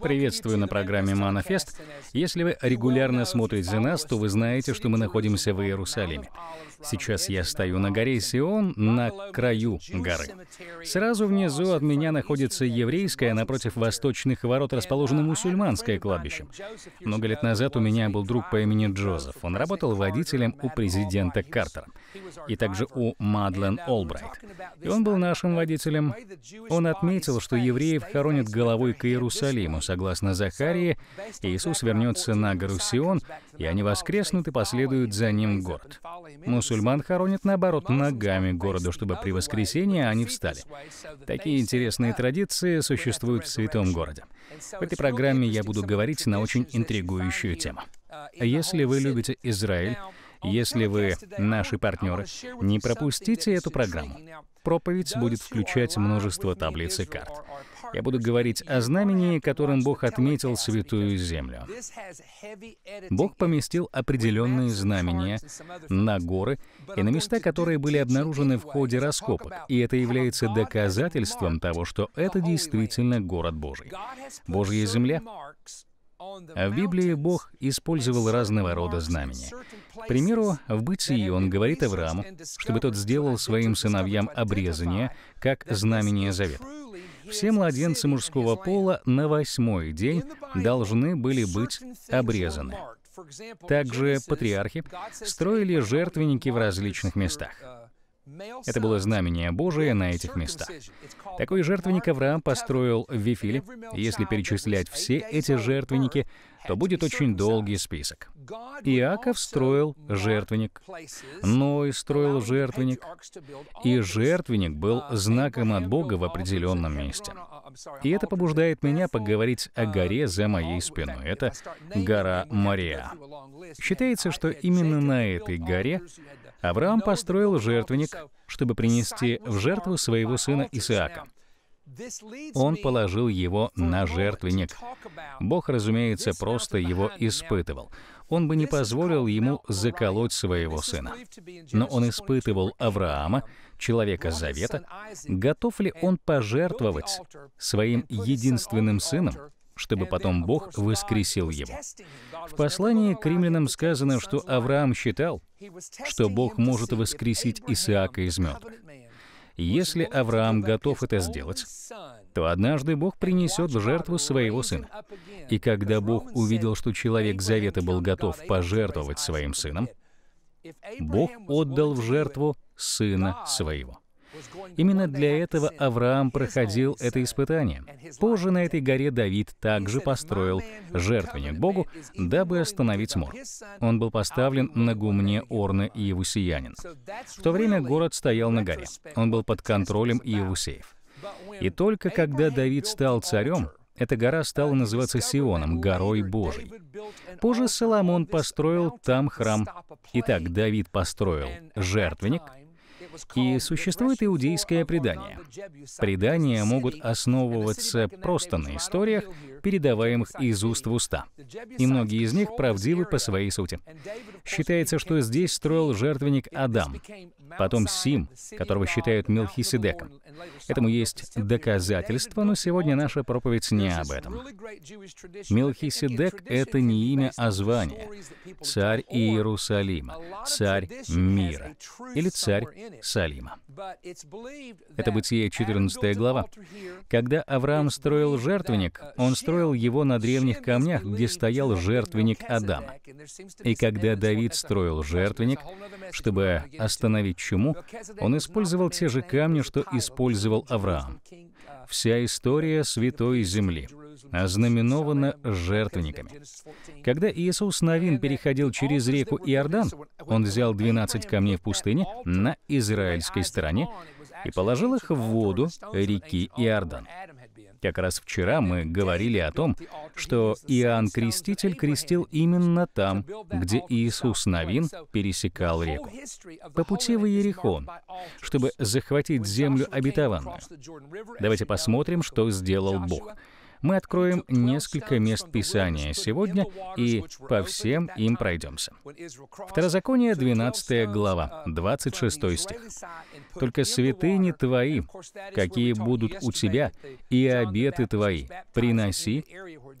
Приветствую на программе Манифест. Если вы регулярно смотрите нас, то вы знаете, что мы находимся в Иерусалиме. Сейчас я стою на горе Сион, на краю горы. Сразу внизу от меня находится еврейское, а напротив восточных ворот расположено мусульманское кладбище. Много лет назад у меня был друг по имени Джозеф. Он работал водителем у президента Картера и также у Мадлен Олбрайт. И он был нашим водителем. Он отметил, что евреев хоронят головой к Иерусалиму. Согласно Захарии, Иисус вернется на гору Сион, и они воскреснут и последуют за ним в город. Мусульман хоронят, наоборот, ногами городу, чтобы при воскресении они встали. Такие интересные традиции существуют в святом городе. В этой программе я буду говорить на очень интригующую тему. Если вы любите Израиль если вы наши партнеры, не пропустите эту программу. Проповедь будет включать множество таблиц и карт. Я буду говорить о знамении, которым Бог отметил святую землю. Бог поместил определенные знамения на горы и на места, которые были обнаружены в ходе раскопок, и это является доказательством того, что это действительно город Божий. Божья земля а в Библии Бог использовал разного рода знамения. К примеру, в Бытии он говорит Аврааму, чтобы тот сделал своим сыновьям обрезание, как знамение завета. Все младенцы мужского пола на восьмой день должны были быть обрезаны. Также патриархи строили жертвенники в различных местах. Это было знамение Божие на этих местах. Такой жертвенник Авраам построил в Вифиле. Если перечислять все эти жертвенники, то будет очень долгий список. Иаков строил жертвенник, Ной строил жертвенник, и жертвенник был знаком от Бога в определенном месте. И это побуждает меня поговорить о горе за моей спиной. Это гора Мария. Считается, что именно на этой горе Авраам построил жертвенник, чтобы принести в жертву своего сына Исаака. Он положил его на жертвенник. Бог, разумеется, просто его испытывал. Он бы не позволил ему заколоть своего сына. Но он испытывал Авраама, человека завета, готов ли он пожертвовать своим единственным сыном чтобы потом Бог воскресил его. В послании к римлянам сказано, что Авраам считал, что Бог может воскресить Исаака из мертвых. Если Авраам готов это сделать, то однажды Бог принесет в жертву своего сына. И когда Бог увидел, что человек завета был готов пожертвовать своим сыном, Бог отдал в жертву сына своего. Именно для этого Авраам проходил это испытание. Позже на этой горе Давид также построил жертвенник Богу, дабы остановить мор. Он был поставлен на гумне Орны и Иевусиянина. В то время город стоял на горе. Он был под контролем Иевусеев. И только когда Давид стал царем, эта гора стала называться Сионом, горой Божией. Позже Соломон построил там храм. Итак, Давид построил жертвенник, и существует иудейское предание. Предания могут основываться просто на историях, передаваемых из уст в уста. И многие из них правдивы по своей сути. Считается, что здесь строил жертвенник Адам, потом Сим, которого считают Мелхиседеком. Этому есть доказательства, но сегодня наша проповедь не об этом. Мелхиседек — это не имя, а звание. Царь Иерусалима, царь мира или царь Салима. Это Бытие 14 глава. Когда Авраам строил жертвенник, он строил его на древних камнях, где стоял жертвенник Адама. И когда Давид строил жертвенник, чтобы остановить Почему? Он использовал те же камни, что использовал Авраам. Вся история Святой Земли ознаменована жертвенниками. Когда Иисус Навин переходил через реку Иордан, он взял 12 камней в пустыне на израильской стороне и положил их в воду реки Иордан. Как раз вчера мы говорили о том, что Иоанн Креститель крестил именно там, где Иисус Навин пересекал реку. По пути в Иерихон, чтобы захватить землю обетованную. Давайте посмотрим, что сделал Бог мы откроем несколько мест Писания сегодня и по всем им пройдемся. Второзаконие, 12 глава, 26 uh, стих. «Только святыни твои, какие будут у тебя, и обеты твои, приноси,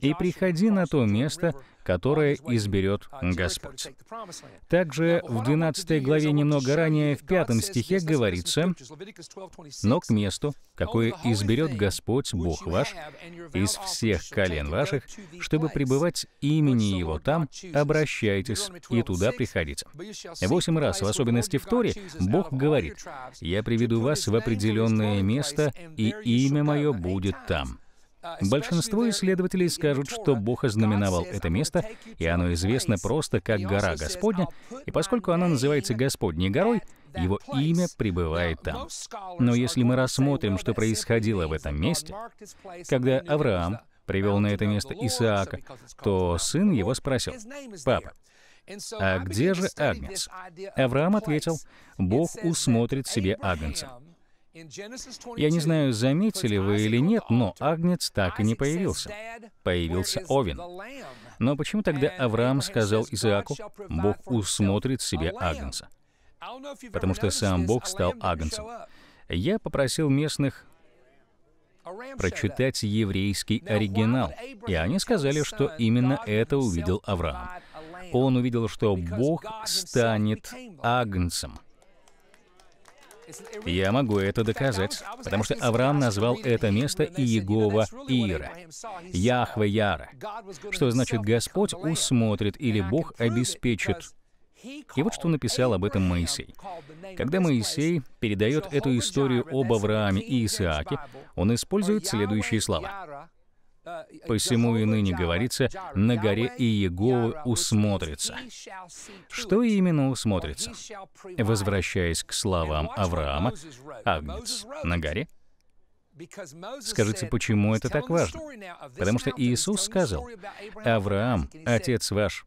и приходи на то место, которое изберет Господь. Также в 12 главе немного ранее, в 5 стихе говорится, «Но к месту, какое изберет Господь, Бог ваш, из всех колен ваших, чтобы пребывать имени Его там, обращайтесь и туда приходите». Восемь раз, в особенности в Торе, Бог говорит, «Я приведу вас в определенное место, и имя мое будет там». Большинство исследователей скажут, что Бог ознаменовал это место, и оно известно просто как гора Господня, и поскольку она называется Господней горой, его имя пребывает там. Но если мы рассмотрим, что происходило в этом месте, когда Авраам привел на это место Исаака, то сын его спросил, «Папа, а где же Агнец?» Авраам ответил, «Бог усмотрит себе Агнца». Я не знаю, заметили вы или нет, но Агнец так и не появился. Появился Овен. Но почему тогда Авраам сказал Изааку, «Бог усмотрит себе Агнца»? Потому что сам Бог стал Агнцем. Я попросил местных прочитать еврейский оригинал, и они сказали, что именно это увидел Авраам. Он увидел, что Бог станет Агнцем — я могу это доказать, потому что Авраам назвал это место Иегова Ира, Яхве Яра, что значит «Господь усмотрит» или «Бог обеспечит». И вот что написал об этом Моисей. Когда Моисей передает эту историю об Аврааме и Исааке, он использует следующие слова. Посему и ныне говорится, на горе Иеговы усмотрится. Что именно усмотрится? Возвращаясь к словам Авраама, Агнец на горе — Скажите, почему это так важно? Потому что Иисус сказал, «Авраам, отец ваш,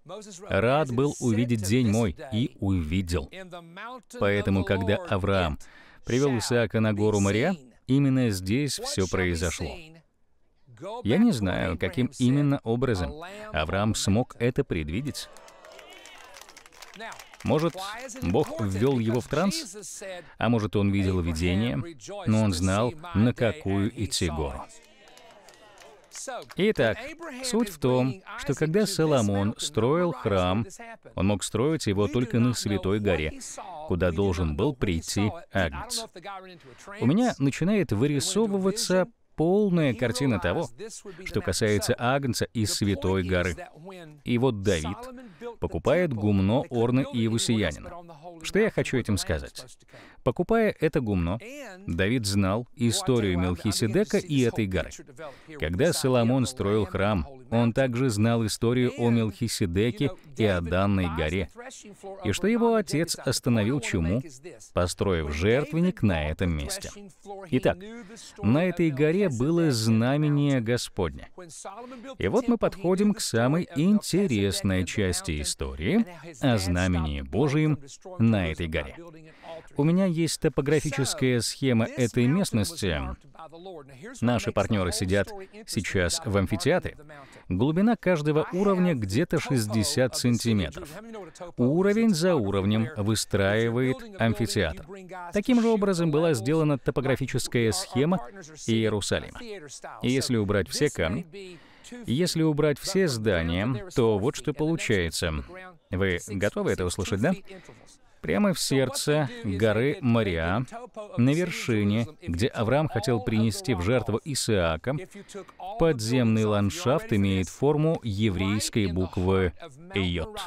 рад был увидеть день мой, и увидел». Поэтому, когда Авраам привел Исаака на гору Мария, именно здесь все произошло. Я не знаю, каким именно образом Авраам смог это предвидеть. Может, Бог ввел его в транс? А может, он видел видение, но он знал, на какую идти гору. Итак, суть в том, что когда Соломон строил храм, он мог строить его только на Святой горе, куда должен был прийти Агнец. У меня начинает вырисовываться полная картина того, что касается Агнца из Святой горы. И вот Давид покупает гумно орны и Иевусиянина. Что я хочу этим сказать? Покупая это гумно, Давид знал историю Мелхиседека и этой горы. Когда Соломон строил храм, он также знал историю о Мелхиседеке и о данной горе, и что его отец остановил чуму, построив жертвенник на этом месте. Итак, на этой горе было знамение Господне. И вот мы подходим к самой интересной части истории о знамении Божьем на этой горе. У меня есть топографическая схема этой местности. Наши партнеры сидят сейчас в амфитеатре. Глубина каждого уровня где-то 60 сантиметров. Уровень за уровнем выстраивает амфитеатр. Таким же образом была сделана топографическая схема Иерусалима. И если убрать все камни, если убрать все здания, то вот что получается. Вы готовы это услышать, да? прямо в сердце горы Мария, на вершине, где Авраам хотел принести в жертву Исаака, подземный ландшафт имеет форму еврейской буквы «Йод»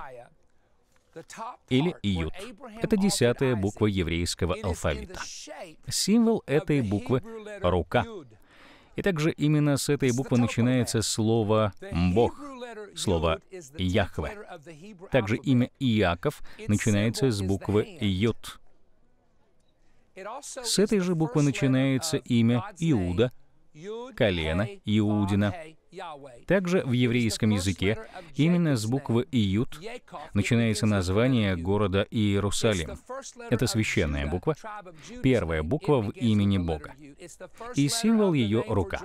или «Иют». Это десятая буква еврейского алфавита. Символ этой буквы — рука. И также именно с этой буквы начинается слово «Бог», слово Яхве. Также имя Иаков начинается с буквы Йод. С этой же буквы начинается имя Иуда, колено Иудина, также в еврейском языке именно с буквы «Иют» начинается название города Иерусалим. Это священная буква, первая буква в имени Бога, и символ ее — рука.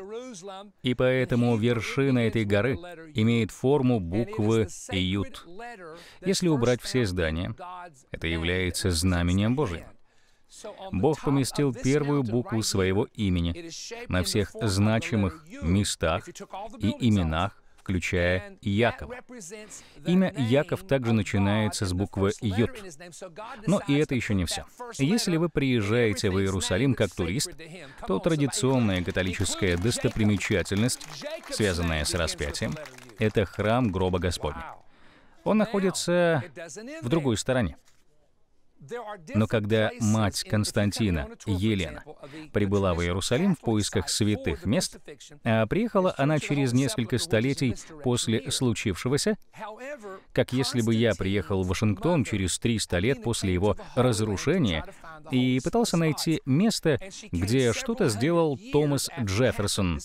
И поэтому вершина этой горы имеет форму буквы «Иют». Если убрать все здания, это является знаменем Божьим. Бог поместил первую букву своего имени на всех значимых местах и именах, включая Якова. Имя Яков также начинается с буквы Ют. Но и это еще не все. Если вы приезжаете в Иерусалим как турист, то традиционная католическая достопримечательность, связанная с распятием, это храм гроба Господня. Он находится в другой стороне. Но когда мать Константина, Елена, прибыла в Иерусалим в поисках святых мест, а приехала она через несколько столетий после случившегося, как если бы я приехал в Вашингтон через 300 лет после его разрушения и пытался найти место, где что-то сделал Томас Джефферсон.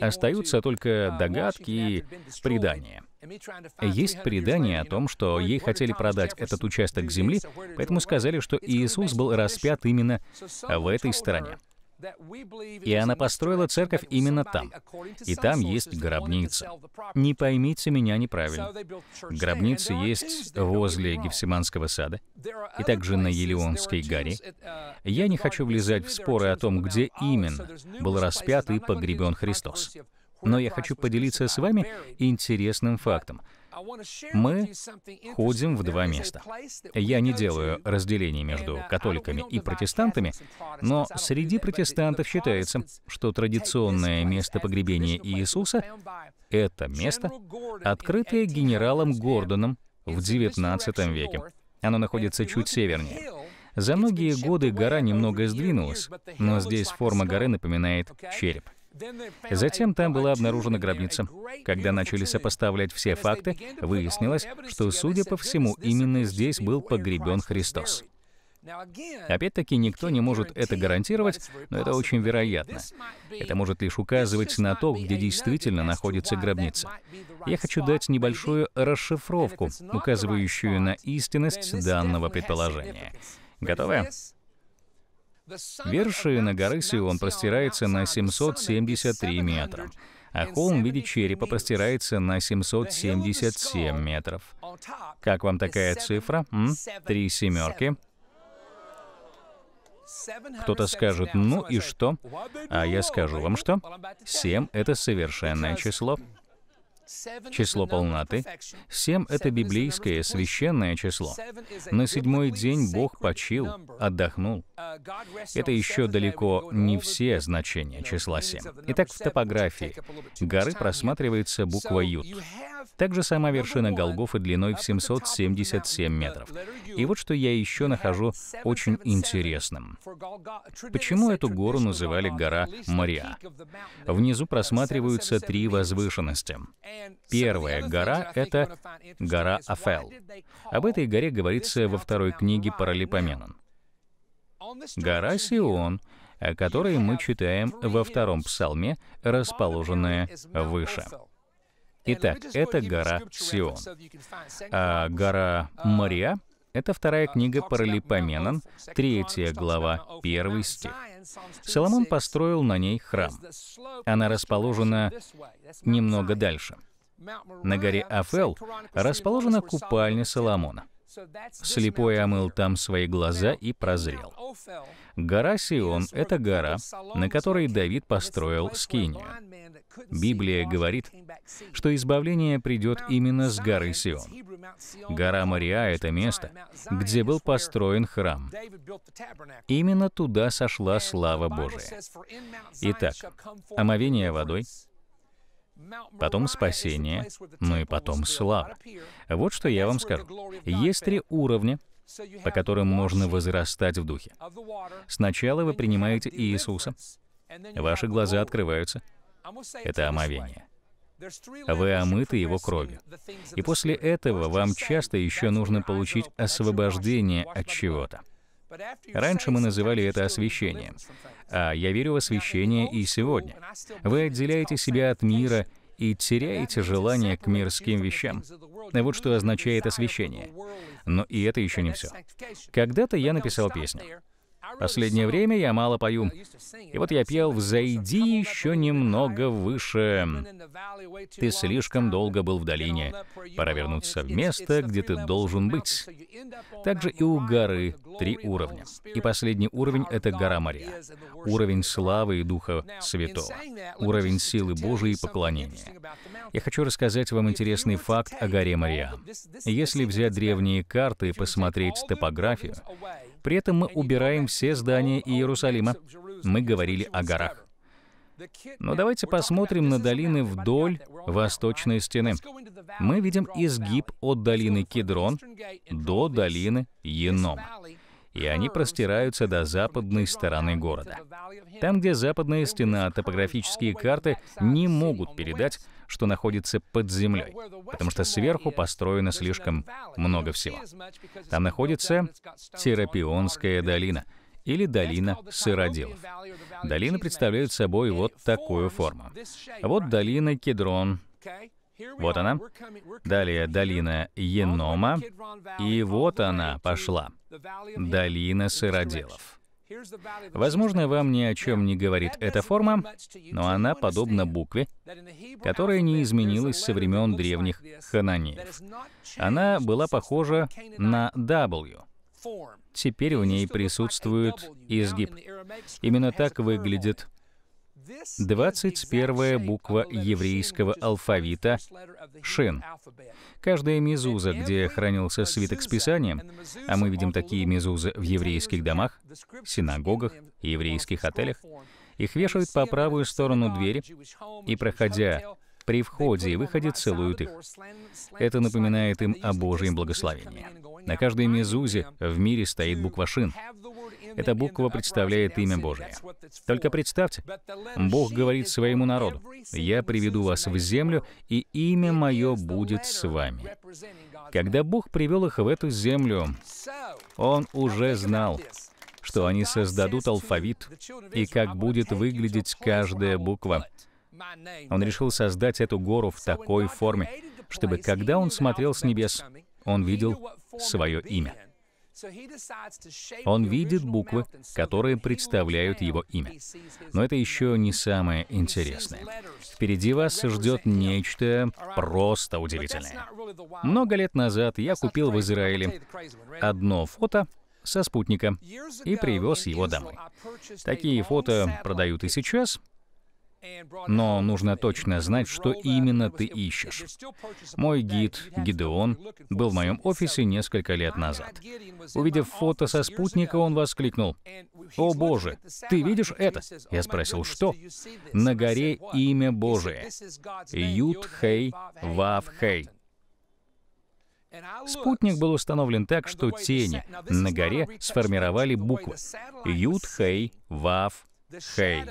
Остаются только uh, догадки и предания. Есть предание о том, что ей хотели продать этот участок земли, поэтому сказали, что Иисус был распят именно в этой стороне. И она построила церковь именно там. И там есть гробница. Не поймите меня неправильно. Гробница есть возле Гефсиманского сада и также на Елеонской горе. Я не хочу влезать в споры о том, где именно был распят и погребен Христос. Но я хочу поделиться с вами интересным фактом. Мы ходим в два места. Я не делаю разделений между католиками и протестантами, но среди протестантов считается, что традиционное место погребения Иисуса — это место, открытое генералом Гордоном в XIX веке. Оно находится чуть севернее. За многие годы гора немного сдвинулась, но здесь форма горы напоминает череп — Затем там была обнаружена гробница. Когда начали сопоставлять все факты, выяснилось, что, судя по всему, именно здесь был погребен Христос. Опять-таки, никто не может это гарантировать, но это очень вероятно. Это может лишь указывать на то, где действительно находится гробница. Я хочу дать небольшую расшифровку, указывающую на истинность данного предположения. Готовы? Вершина горы Сион простирается на 773 метра, а холм в виде черепа простирается на 777 метров. Как вам такая цифра? М? Три семерки. Кто-то скажет, ну и что? А я скажу вам что? 7 — это совершенное число. Число полноты. Семь — это библейское священное число. На седьмой день Бог почил, отдохнул. Это еще далеко не все значения числа семь. Итак, в топографии горы просматривается буква «Ют». Также сама вершина Голгофы длиной в 777 метров. И вот что я еще нахожу очень интересным. Почему эту гору называли гора Мария? Внизу просматриваются три возвышенности. Первая гора — это гора Афел. Об этой горе говорится во второй книге Паралипоменон. Гора Сион, о которой мы читаем во втором псалме, расположенная выше. Итак, это гора Сион. А гора Мария это вторая книга Паралипоменон, третья глава, первый стих. Соломон построил на ней храм. Она расположена немного дальше — на горе Афел расположена купальня Соломона. Слепой омыл там свои глаза и прозрел. Гора Сион — это гора, на которой Давид построил Скинию. Библия говорит, что избавление придет именно с горы Сион. Гора Мария — это место, где был построен храм. Именно туда сошла слава Божия. Итак, омовение водой — потом спасение, ну и потом слава. Вот что я вам скажу. Есть три уровня, по которым можно возрастать в духе. Сначала вы принимаете Иисуса, ваши глаза открываются. Это омовение. Вы омыты Его кровью. И после этого вам часто еще нужно получить освобождение от чего-то. Раньше мы называли это освящением, а я верю в освящение и сегодня. Вы отделяете себя от мира и теряете желание к мирским вещам. Вот что означает освящение. Но и это еще не все. Когда-то я написал песню. Последнее время я мало пою. И вот я пел «Взойди еще немного выше». Ты слишком долго был в долине. Пора вернуться в место, где ты должен быть. Также и у горы три уровня. И последний уровень — это гора Мария. Уровень славы и Духа Святого. Уровень силы Божией и поклонения. Я хочу рассказать вам интересный факт о горе Мария. Если взять древние карты и посмотреть топографию, при этом мы убираем все здания Иерусалима. Мы говорили о горах. Но давайте посмотрим на долины вдоль восточной стены. Мы видим изгиб от долины Кедрон до долины Енома. И они простираются до западной стороны города. Там, где западная стена, топографические карты не могут передать, что находится под землей, потому что сверху построено слишком много всего. Там находится Терапионская долина или долина сыроделов. Долины представляют собой вот такую форму. Вот долина Кедрон, вот она. Далее долина Енома. И вот она пошла. Долина сыроделов. Возможно, вам ни о чем не говорит эта форма, но она подобна букве, которая не изменилась со времен древних хананиев. Она была похожа на W. Теперь в ней присутствует изгиб. Именно так выглядит 21 буква еврейского алфавита «Шин». Каждая мезуза, где хранился свиток с Писанием, а мы видим такие мезузы в еврейских домах, синагогах еврейских отелях, их вешают по правую сторону двери, и, проходя при входе и выходе, целуют их. Это напоминает им о Божьем благословении. На каждой мезузе в мире стоит буква «Шин». Эта буква представляет имя Божие. Только представьте, Бог говорит своему народу, «Я приведу вас в землю, и имя мое будет с вами». Когда Бог привел их в эту землю, Он уже знал, что они создадут алфавит и как будет выглядеть каждая буква. Он решил создать эту гору в такой форме, чтобы когда он смотрел с небес, он видел свое имя. Он видит буквы, которые представляют его имя. Но это еще не самое интересное. Впереди вас ждет нечто просто удивительное. Много лет назад я купил в Израиле одно фото со спутника и привез его домой. Такие фото продают и сейчас — но нужно точно знать, что именно ты ищешь. Мой гид, Гидеон, был в моем офисе несколько лет назад. Увидев фото со спутника, он воскликнул. «О боже, ты видишь это?» Я спросил, что? «На горе имя Божие. Ют-Хей Вав-Хей». Спутник был установлен так, что тени на горе сформировали буквы Ют-Хей Вав Хей.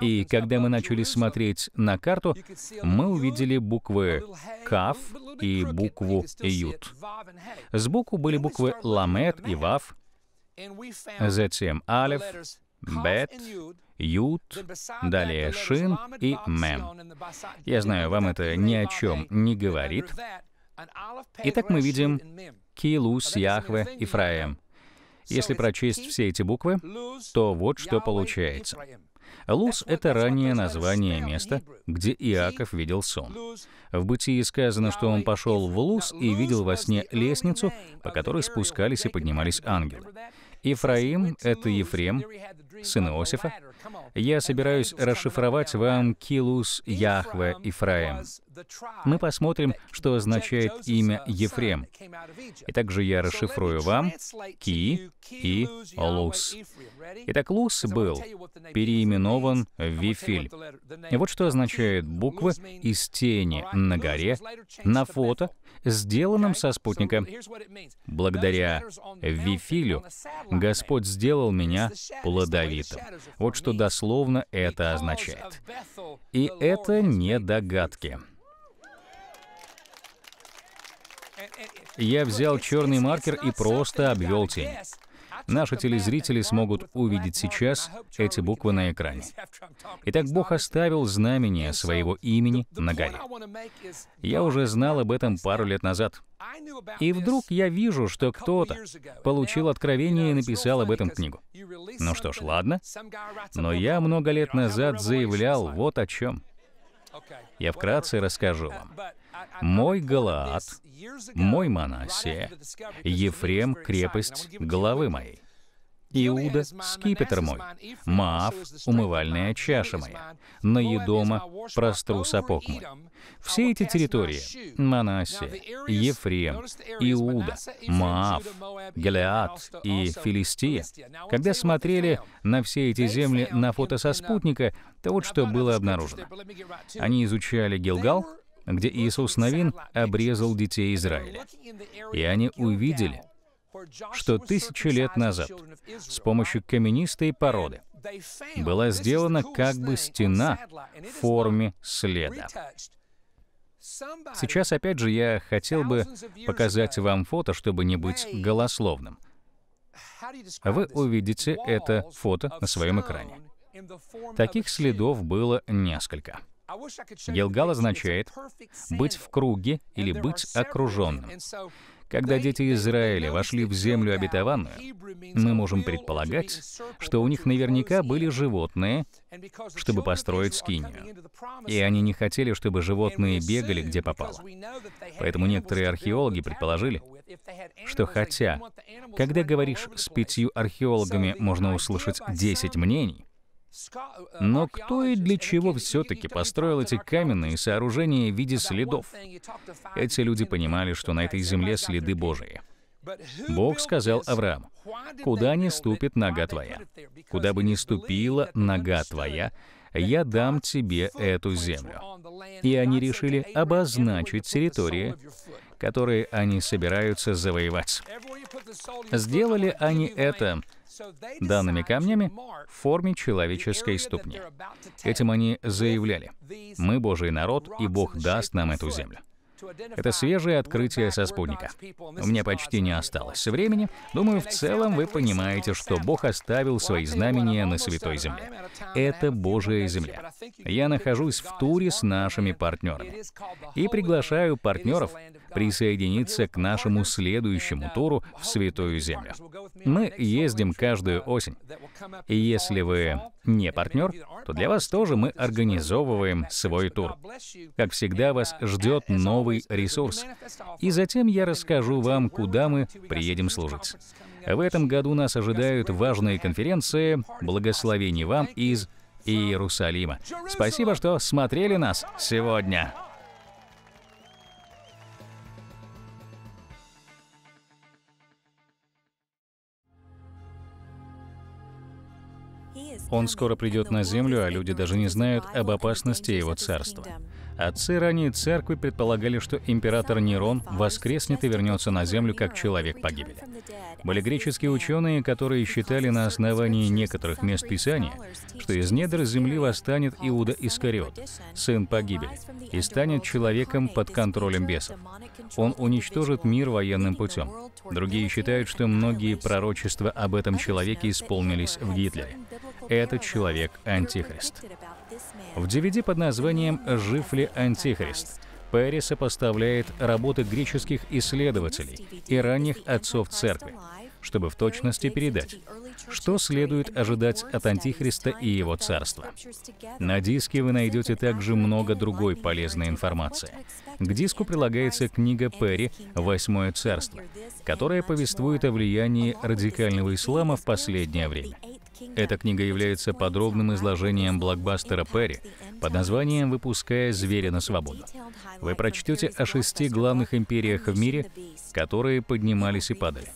И когда мы начали смотреть на карту, мы увидели буквы Каф и букву Ют. Сбоку были буквы Ламет и Вав, затем Алеф, Бет, Ют, далее Шин и Мем. Я знаю, вам это ни о чем не говорит. Итак, мы видим Килус, Яхве, Ифраем. Если прочесть все эти буквы, то вот что получается. Луз — это раннее название места, где Иаков видел сон. В Бытии сказано, что он пошел в Луз и видел во сне лестницу, по которой спускались и поднимались ангелы. Ифраим — это Ефрем, сын Иосифа, я собираюсь расшифровать вам Килус Яхве Ифраем. Мы посмотрим, что означает имя Ефрем. И также я расшифрую вам Ки и Лус. Итак, Лус был переименован в Вифиль. И вот что означает буквы из тени на горе на фото, сделанном со спутника. Благодаря Вифилю Господь сделал меня плодовитым Давидом. Вот что дословно это означает. И это не догадки. Я взял черный маркер и просто обвел тень. Наши телезрители смогут увидеть сейчас эти буквы на экране. Итак, Бог оставил знамение своего имени на горе. Я уже знал об этом пару лет назад. И вдруг я вижу, что кто-то получил откровение и написал об этом книгу. Ну что ж, ладно. Но я много лет назад заявлял вот о чем. Я вкратце расскажу вам мой Галаад, мой Манасе, Ефрем — крепость главы моей, Иуда — скипетр мой, Маав — умывальная чаша моя, Наедома — простру сапог мой. Все эти территории — Манасе, Ефрем, Иуда, Маав, Галаад и Филистия — когда смотрели на все эти земли на фото со спутника, то вот что было обнаружено. Они изучали Гилгал, где Иисус Новин обрезал детей Израиля. И они увидели, что тысячи лет назад с помощью каменистой породы была сделана как бы стена в форме следа. Сейчас, опять же, я хотел бы показать вам фото, чтобы не быть голословным. Вы увидите это фото на своем экране. Таких следов было несколько. Гилгал означает «быть в круге» или «быть окруженным». Когда дети Израиля вошли в землю обетованную, мы можем предполагать, что у них наверняка были животные, чтобы построить скинию. И они не хотели, чтобы животные бегали, где попало. Поэтому некоторые археологи предположили, что хотя, когда говоришь с пятью археологами, можно услышать десять мнений, но кто и для чего все-таки построил эти каменные сооружения в виде следов? Эти люди понимали, что на этой земле следы Божии. Бог сказал Аврааму, «Куда не ступит нога твоя, куда бы ни ступила нога твоя, я дам тебе эту землю». И они решили обозначить территории, которые они собираются завоевать. Сделали они это — данными камнями в форме человеческой ступни. Этим они заявляли, «Мы Божий народ, и Бог даст нам эту землю». Это свежее открытие со спутника. У меня почти не осталось времени. Думаю, в целом вы понимаете, что Бог оставил свои знамения на Святой Земле. Это Божья Земля. Я нахожусь в туре с нашими партнерами. И приглашаю партнеров присоединиться к нашему следующему туру в Святую Землю. Мы ездим каждую осень. И если вы не партнер, то для вас тоже мы организовываем свой тур. Как всегда, вас ждет новый ресурс. И затем я расскажу вам, куда мы приедем служить. В этом году нас ожидают важные конференции. Благословений вам из Иерусалима. Спасибо, что смотрели нас сегодня. Он скоро придет на землю, а люди даже не знают об опасности его царства. Отцы ранней церкви предполагали, что император Нерон воскреснет и вернется на землю как человек погибели. Были греческие ученые, которые считали на основании некоторых мест Писания, что из недр земли восстанет Иуда Искариот, сын погибели, и станет человеком под контролем бесов. Он уничтожит мир военным путем. Другие считают, что многие пророчества об этом человеке исполнились в Гитлере этот человек антихрист. В DVD под названием «Жив ли антихрист?» Перри сопоставляет работы греческих исследователей и ранних отцов церкви, чтобы в точности передать, что следует ожидать от Антихриста и его царства. На диске вы найдете также много другой полезной информации. К диску прилагается книга Перри «Восьмое царство», которая повествует о влиянии радикального ислама в последнее время. Эта книга является подробным изложением блокбастера Перри под названием «Выпуская зверя на свободу». Вы прочтете о шести главных империях в мире, которые поднимались и падали.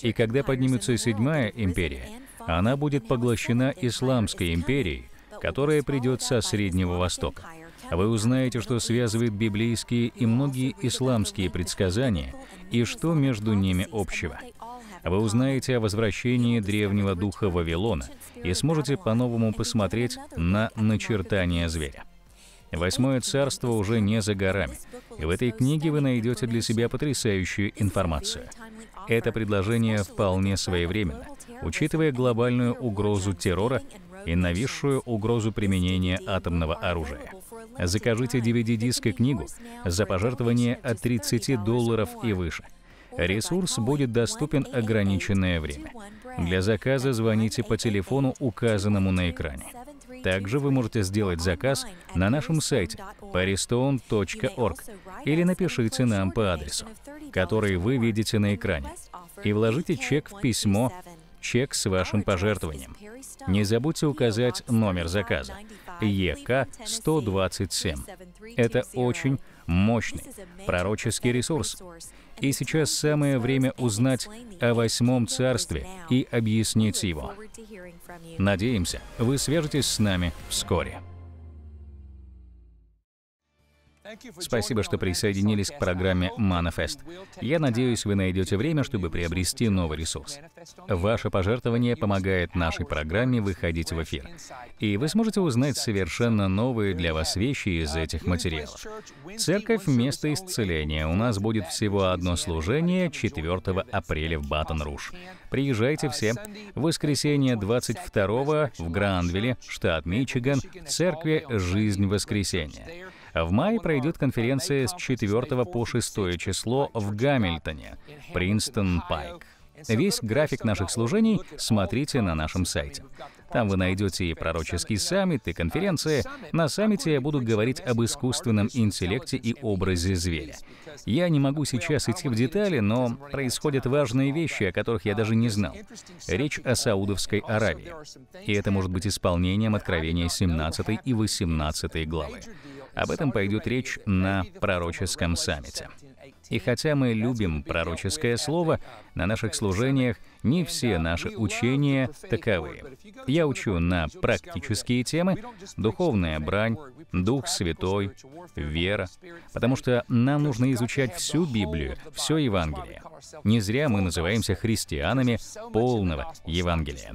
И когда поднимется седьмая империя, она будет поглощена Исламской империей, которая придет со Среднего Востока. Вы узнаете, что связывает библейские и многие исламские предсказания, и что между ними общего. А вы узнаете о возвращении древнего духа Вавилона и сможете по-новому посмотреть на начертание зверя. Восьмое царство уже не за горами, и в этой книге вы найдете для себя потрясающую информацию. Это предложение вполне своевременно, учитывая глобальную угрозу террора и нависшую угрозу применения атомного оружия. Закажите DVD-диск и книгу за пожертвование от 30 долларов и выше – Ресурс будет доступен ограниченное время. Для заказа звоните по телефону, указанному на экране. Также вы можете сделать заказ на нашем сайте paristone.org или напишите нам по адресу, который вы видите на экране, и вложите чек в письмо чек с вашим пожертвованием. Не забудьте указать номер заказа ЕК-127. Это очень мощный пророческий ресурс. И сейчас самое время узнать о Восьмом Царстве и объяснить его. Надеемся, вы свяжетесь с нами вскоре. Спасибо, что присоединились к программе Manifest. Я надеюсь, вы найдете время, чтобы приобрести новый ресурс. Ваше пожертвование помогает нашей программе выходить в эфир. И вы сможете узнать совершенно новые для вас вещи из этих материалов. Церковь — место исцеления. У нас будет всего одно служение 4 апреля в Батон-Руж. Приезжайте все. В воскресенье 22 в Грандвилле, штат Мичиган, в церкви «Жизнь воскресенья». В мае пройдет конференция с 4 по 6 число в Гамильтоне, Принстон Пайк. Весь график наших служений смотрите на нашем сайте. Там вы найдете и пророческий саммит, и конференции. На саммите я буду говорить об искусственном интеллекте и образе зверя. Я не могу сейчас идти в детали, но происходят важные вещи, о которых я даже не знал. Речь о Саудовской Аравии. И это может быть исполнением Откровения 17 и 18 главы. Об этом пойдет речь на пророческом саммите. И хотя мы любим пророческое слово, на наших служениях не все наши учения таковые. Я учу на практические темы, духовная брань, Дух Святой, вера, потому что нам нужно изучать всю Библию, все Евангелие. Не зря мы называемся христианами полного Евангелия.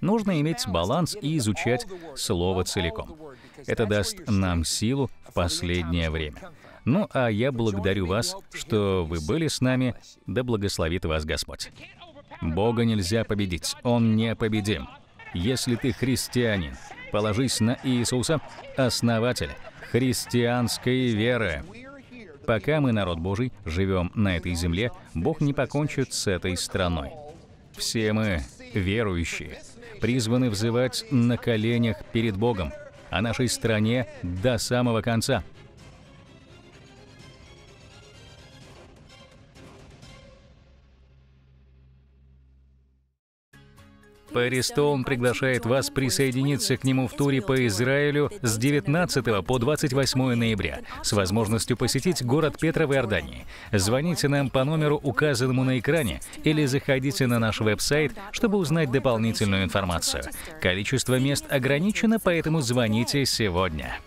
Нужно иметь баланс и изучать слово целиком. Это даст нам силу в последнее время. Ну а я благодарю вас, что вы были с нами. Да благословит вас Господь. Бога нельзя победить, Он непобедим. Если ты христианин, положись на Иисуса, основателя христианской веры. Пока мы, народ Божий, живем на этой земле, Бог не покончит с этой страной. Все мы верующие, призваны взывать на коленях перед Богом о а нашей стране до самого конца – Перри Стоун приглашает вас присоединиться к нему в туре по Израилю с 19 по 28 ноября с возможностью посетить город Петра в Иордании. Звоните нам по номеру, указанному на экране, или заходите на наш веб-сайт, чтобы узнать дополнительную информацию. Количество мест ограничено, поэтому звоните сегодня.